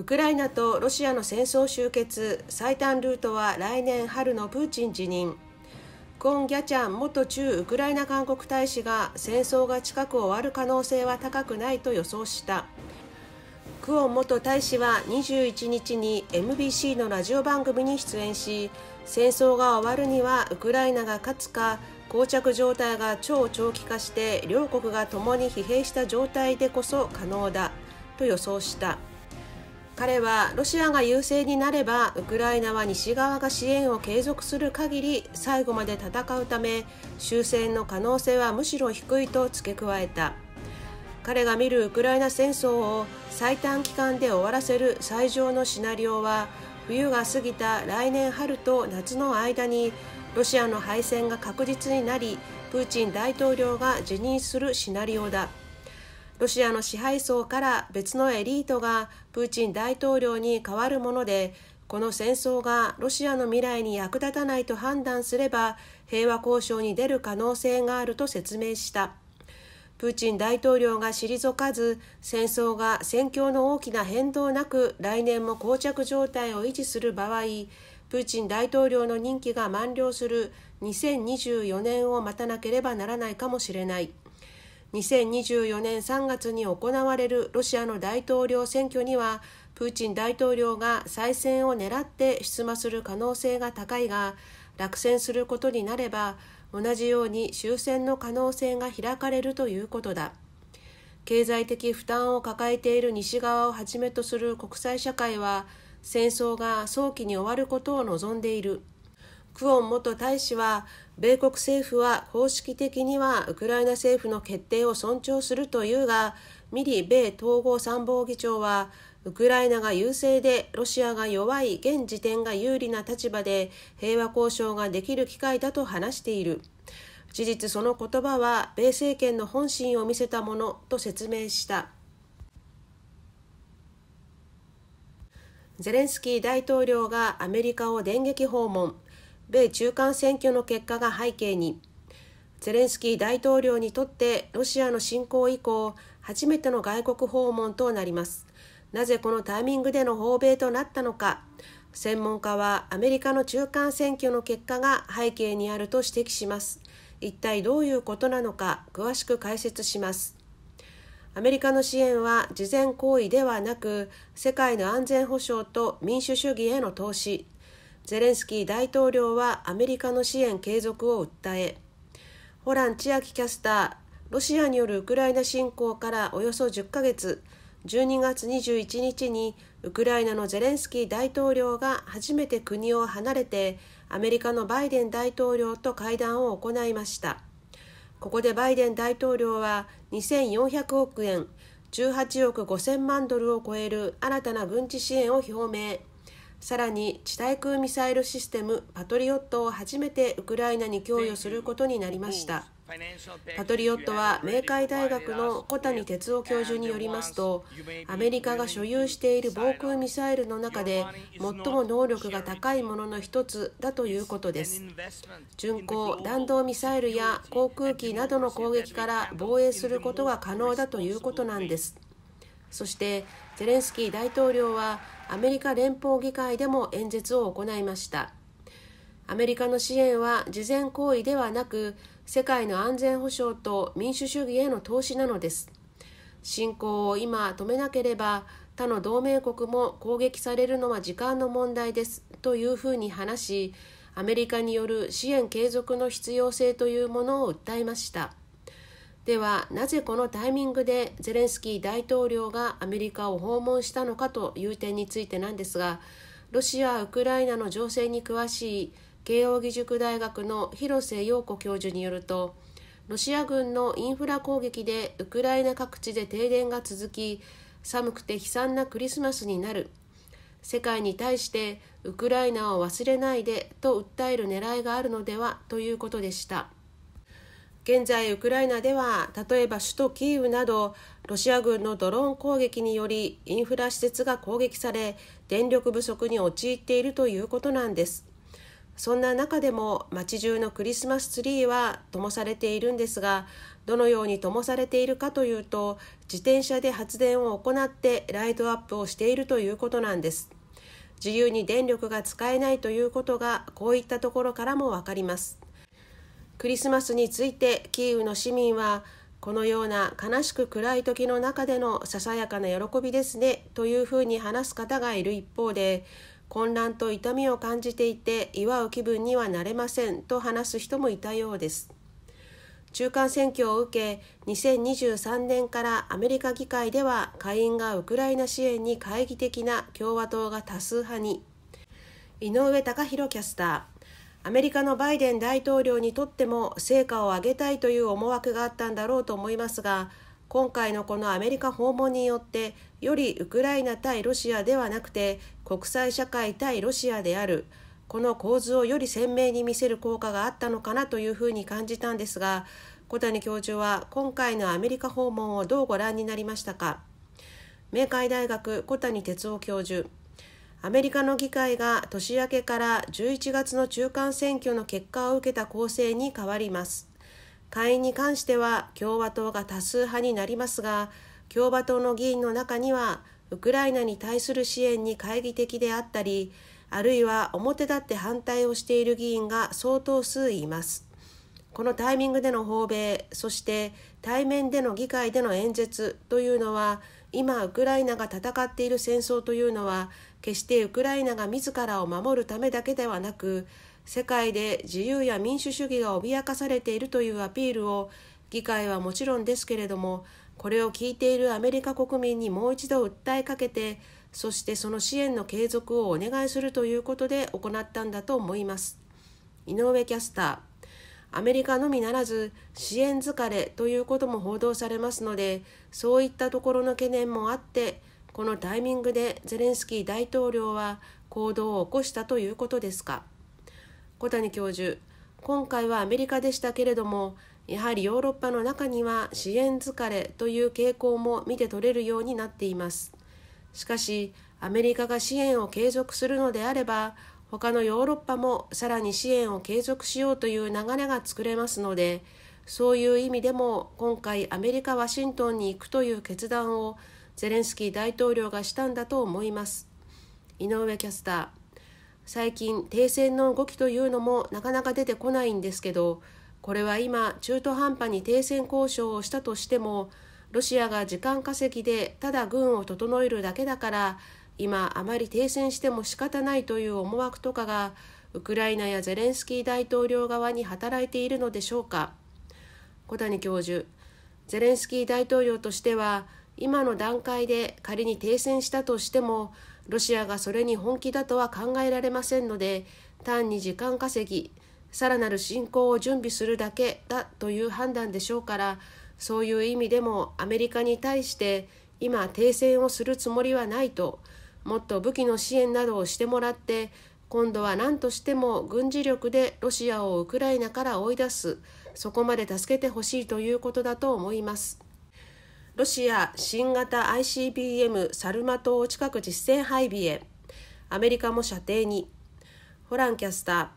ウクライナとロシアの戦争終結最短ルートは来年春のプーチン辞任コン・ギャチャン元駐ウクライナ韓国大使が戦争が近く終わる可能性は高くないと予想したクオン元大使は21日に MBC のラジオ番組に出演し戦争が終わるにはウクライナが勝つか膠着状態が超長期化して両国が共に疲弊した状態でこそ可能だと予想した。彼はロシアが優勢になればウクライナは西側が支援を継続する限り最後まで戦うため終戦の可能性はむしろ低いと付け加えた彼が見るウクライナ戦争を最短期間で終わらせる最上のシナリオは冬が過ぎた来年春と夏の間にロシアの敗戦が確実になりプーチン大統領が辞任するシナリオだロシアの支配層から別のエリートがプーチン大統領に代わるものでこの戦争がロシアの未来に役立たないと判断すれば平和交渉に出る可能性があると説明したプーチン大統領が退かず戦争が戦況の大きな変動なく来年も膠着状態を維持する場合プーチン大統領の任期が満了する2024年を待たなければならないかもしれない。2024年3月に行われるロシアの大統領選挙にはプーチン大統領が再選を狙って出馬する可能性が高いが落選することになれば同じように終戦の可能性が開かれるということだ経済的負担を抱えている西側をはじめとする国際社会は戦争が早期に終わることを望んでいる。クオン元大使は米国政府は公式的にはウクライナ政府の決定を尊重するというがミリ米統合参謀議長はウクライナが優勢でロシアが弱い現時点が有利な立場で平和交渉ができる機会だと話している事実その言葉は米政権の本心を見せたものと説明したゼレンスキー大統領がアメリカを電撃訪問米中間選挙の結果が背景にゼレンスキー大統領にとってロシアの侵攻以降初めての外国訪問となりますなぜこのタイミングでの訪米となったのか専門家はアメリカの中間選挙の結果が背景にあると指摘します一体どういうことなのか詳しく解説しますアメリカの支援は事前行為ではなく世界の安全保障と民主主義への投資ゼレンスキー大統領はアメリカの支援継続を訴えホラン千秋キャスターロシアによるウクライナ侵攻からおよそ10ヶ月12月21日にウクライナのゼレンスキー大統領が初めて国を離れてアメリカのバイデン大統領と会談を行いましたここでバイデン大統領は2400億円18億5000万ドルを超える新たな軍事支援を表明さらに地対空ミサイルシステムパトリオットを初めてウクライナに供与することになりましたパトリオットは明海大学の小谷哲夫教授によりますとアメリカが所有している防空ミサイルの中で最も能力が高いものの一つだということです巡航弾道ミサイルや航空機などの攻撃から防衛することが可能だということなんですそしてゼレンスキー大統領はアメリカ連邦議会でも演説を行いましたアメリカの支援は事前行為ではなく世界の安全保障と民主主義への投資なのです侵攻を今止めなければ他の同盟国も攻撃されるのは時間の問題ですというふうに話しアメリカによる支援継続の必要性というものを訴えました。ではなぜこのタイミングでゼレンスキー大統領がアメリカを訪問したのかという点についてなんですがロシア・ウクライナの情勢に詳しい慶應義塾大学の広瀬陽子教授によるとロシア軍のインフラ攻撃でウクライナ各地で停電が続き寒くて悲惨なクリスマスになる世界に対してウクライナを忘れないでと訴える狙いがあるのではということでした。現在ウクライナでは例えば首都キーウなどロシア軍のドローン攻撃によりインフラ施設が攻撃され電力不足に陥っているということなんですそんな中でも街中のクリスマスツリーは灯されているんですがどのように灯されているかというと自転車で発電を行ってライトアップをしているということなんです自由に電力が使えないということがこういったところからもわかりますクリスマスについてキーウの市民はこのような悲しく暗い時の中でのささやかな喜びですねというふうに話す方がいる一方で混乱と痛みを感じていて祝う気分にはなれませんと話す人もいたようです中間選挙を受け2023年からアメリカ議会では下院がウクライナ支援に懐疑的な共和党が多数派に井上貴博キャスターアメリカのバイデン大統領にとっても成果を上げたいという思惑があったんだろうと思いますが今回のこのアメリカ訪問によってよりウクライナ対ロシアではなくて国際社会対ロシアであるこの構図をより鮮明に見せる効果があったのかなというふうに感じたんですが小谷教授は今回のアメリカ訪問をどうご覧になりましたか明海大学小谷哲夫教授アメリカの議会が年明けから11月の中間選挙の結果を受けた構成に変わります会員に関しては共和党が多数派になりますが共和党の議員の中にはウクライナに対する支援に懐疑的であったりあるいは表立って反対をしている議員が相当数いますこのタイミングでの訪米そして対面での議会での演説というのは今ウクライナが戦っている戦争というのは決してウクライナが自らを守るためだけではなく世界で自由や民主主義が脅かされているというアピールを議会はもちろんですけれどもこれを聞いているアメリカ国民にもう一度訴えかけてそしてその支援の継続をお願いするということで行ったんだと思います。井上キャスターアメリカのみならず支援疲れということも報道されますのでそういったところの懸念もあってこのタイミングでゼレンスキー大統領は行動を起こしたということですか小谷教授今回はアメリカでしたけれどもやはりヨーロッパの中には支援疲れという傾向も見て取れるようになっていますしかしアメリカが支援を継続するのであれば他のヨーロッパもさらに支援を継続しようという流れが作れますのでそういう意味でも今回アメリカ・ワシントンに行くという決断をゼレンスキー大統領がしたんだと思います井上キャスター最近停戦の動きというのもなかなか出てこないんですけどこれは今中途半端に停戦交渉をしたとしてもロシアが時間稼ぎでただ軍を整えるだけだから今あまり停戦しても仕方ないという思惑とかがウクライナやゼレンスキー大統領側に働いているのでしょうか小谷教授ゼレンスキー大統領としては今の段階で仮に停戦したとしてもロシアがそれに本気だとは考えられませんので単に時間稼ぎさらなる侵攻を準備するだけだという判断でしょうからそういう意味でもアメリカに対して今停戦をするつもりはないともっと武器の支援などをしてもらって今度は何としても軍事力でロシアをウクライナから追い出すそこまで助けてほしいということだと思いますロシア新型 ICBM サルマ島近く実戦配備へアメリカも射程にホランキャスタ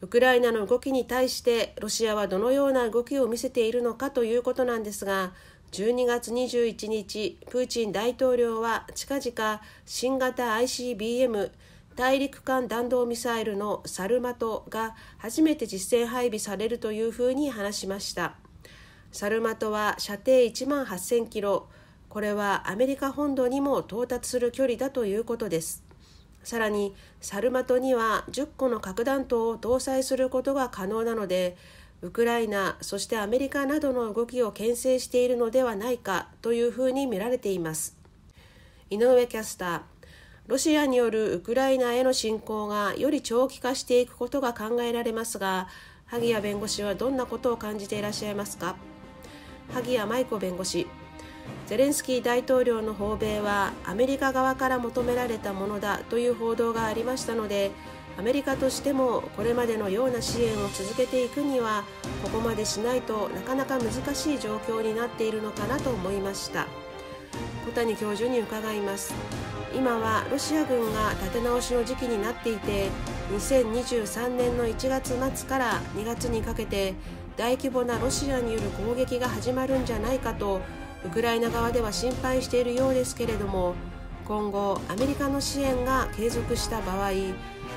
ーウクライナの動きに対してロシアはどのような動きを見せているのかということなんですが12月21日、プーチン大統領は近々新型 ICBM 大陸間弾道ミサイルのサルマトが初めて実戦配備されるというふうに話しました。サルマトは射程1万8000キロ、これはアメリカ本土にも到達する距離だということです。さらにサルマトには10個の核弾頭を搭載することが可能なのでウクライナそしてアメリカなどの動きを牽制しているのではないかというふうに見られています井上キャスターロシアによるウクライナへの侵攻がより長期化していくことが考えられますが萩谷弁護士はどんなことを感じていらっしゃいますか萩谷舞子弁護士ゼレンスキー大統領の訪米はアメリカ側から求められたものだという報道がありましたのでアメリカとしてもこれまでのような支援を続けていくにはここまでしないとなかなか難しい状況になっているのかなと思いました小谷教授に伺います今はロシア軍が立て直しの時期になっていて2023年の1月末から2月にかけて大規模なロシアによる攻撃が始まるんじゃないかとウクライナ側では心配しているようですけれども今後アメリカの支援が継続した場合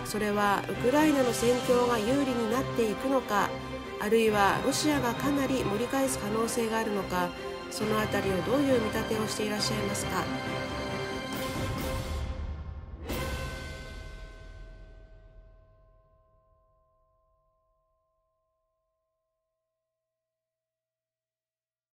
それはウクライナの戦況が有利になっていくのかあるいはロシアがかなり盛り返す可能性があるのかその辺りをどういう見立てをしていらっしゃいますか